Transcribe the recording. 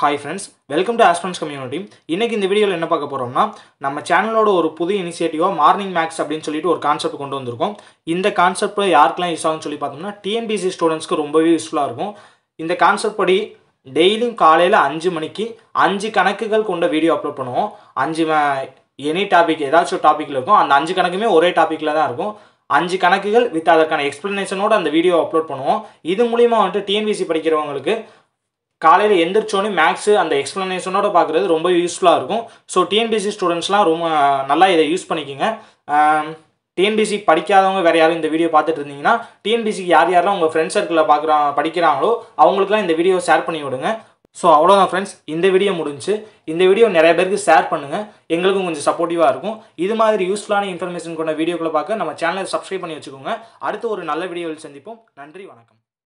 hi friends welcome to Astrons community இன்றைக்கி இந்த வீடியோவில் என்ன பார்க்க போகிறோம்னா நம்ம சேனலோட ஒரு புது இனிஷியேட்டிவாக மார்னிங் மேக்ஸ் அப்படின்னு சொல்லிட்டு ஒரு கான்செப்ட் கொண்டு வந்திருக்கோம் இந்த கான்செப்ட் யாருக்கெல்லாம் யூஸ் ஆகும்னு சொல்லி பார்த்தோம்னா டிஎன்பிசி ஸ்டூடெண்ட்ஸ்க்கு ரொம்பவே யூஸ்ஃபுல்லாக இருக்கும் இந்த கான்செப்ட் படி டெய்லியும் காலையில் அஞ்சு மணிக்கு அஞ்சு கணக்குகள் கொண்ட வீடியோ அப்லோட் பண்ணுவோம் அஞ்சு எனி டாபிக் ஏதாச்சும் ஒரு டாப்பிக்கில் இருக்கும் அந்த அஞ்சு கணக்குமே ஒரே டாப்பிக்கில் தான் இருக்கும் அஞ்சு கணக்குகள் வித் அதற்கான எக்ஸ்ப்ளனேஷனோடு அந்த வீடியோ அப்லோட் பண்ணுவோம் இது மூலியமாக வந்துட்டு டிஎன்பிசி படிக்கிறவங்களுக்கு காலையில் எந்திரிச்சோன்னே மேக்ஸு அந்த எக்ஸ்ப்ளனேஷனோட பார்க்குறது ரொம்ப யூஸ்ஃபுல்லாக இருக்கும் ஸோ டிஎன்பிசி ஸ்டூடெண்ட்ஸ்லாம் ரொம்ப நல்லா இதை யூஸ் பண்ணிக்கோங்க டிஎன்பிசி படிக்காதவங்க வேறு யாரும் இந்த வீடியோ பார்த்துட்டு இருந்தீங்கன்னா டிஎன்பிசிக்கு யார் யாரெல்லாம் உங்கள் ஃப்ரெண்ட்ஸ் சர்க்கிளில் பார்க்குறா படிக்கிறாங்களோ அவங்களுக்குலாம் இந்த வீடியோ ஷேர் பண்ணி விடுங்க ஸோ அவ்வளோதான் ஃப்ரெண்ட்ஸ் இந்த வீடியோ முடிஞ்சு இந்த வீடியோ நிறைய பேருக்கு ஷேர் பண்ணுங்கள் எங்களுக்கும் கொஞ்சம் சப்போர்ட்டிவாக இருக்கும் இது மாதிரி யூஸ்ஃபுல்லான இன்ஃபர்மேஷன் கொண்ட வீடியோக்களை பார்க்க நம்ம சேனலை சப்ஸ்கிரைப் பண்ணி வச்சுக்கோங்க அடுத்து ஒரு நல்ல வீடியோவில் சந்திப்போம் நன்றி வணக்கம்